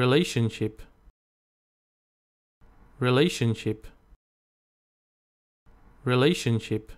relationship relationship relationship